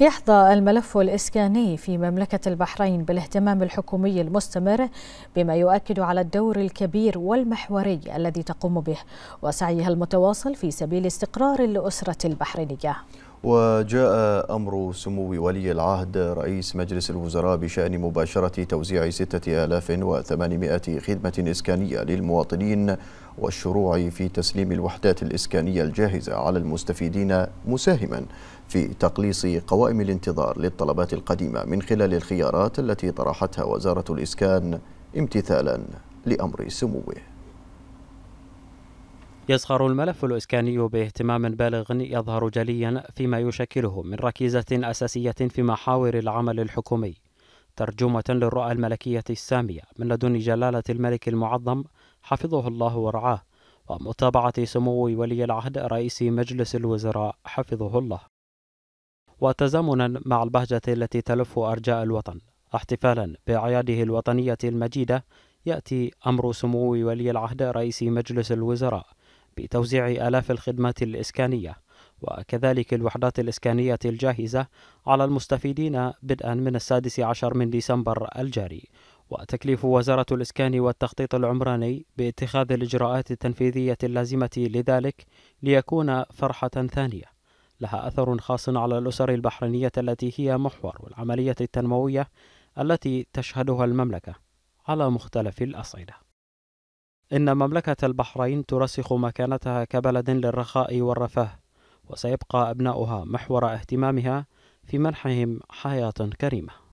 يحظى الملف الإسكاني في مملكة البحرين بالاهتمام الحكومي المستمر بما يؤكد على الدور الكبير والمحوري الذي تقوم به وسعيها المتواصل في سبيل استقرار الأسرة البحرينية وجاء أمر سمو ولي العهد رئيس مجلس الوزراء بشأن مباشرة توزيع 6800 خدمة إسكانية للمواطنين والشروع في تسليم الوحدات الإسكانية الجاهزة على المستفيدين مساهما في تقليص قوائم الانتظار للطلبات القديمة من خلال الخيارات التي طرحتها وزارة الإسكان امتثالا لأمر سموه يزخر الملف الإسكاني باهتمام بالغ يظهر جليا فيما يشكله من ركيزة أساسية في محاور العمل الحكومي ترجمة للرؤى الملكية السامية من لدن جلالة الملك المعظم حفظه الله ورعاه ومتابعة سمو ولي العهد رئيس مجلس الوزراء حفظه الله وتزامنا مع البهجة التي تلف أرجاء الوطن احتفالا بأعياده الوطنية المجيدة يأتي أمر سمو ولي العهد رئيس مجلس الوزراء بتوزيع آلاف الخدمات الإسكانية وكذلك الوحدات الإسكانية الجاهزة على المستفيدين بدءا من السادس عشر من ديسمبر الجاري وتكليف وزارة الإسكان والتخطيط العمراني باتخاذ الإجراءات التنفيذية اللازمة لذلك ليكون فرحة ثانية لها أثر خاص على الأسر البحرينية التي هي محور العملية التنموية التي تشهدها المملكة على مختلف الأصعدة إن مملكة البحرين ترسخ مكانتها كبلد للرخاء والرفاه وسيبقى أبناؤها محور اهتمامها في منحهم حياة كريمة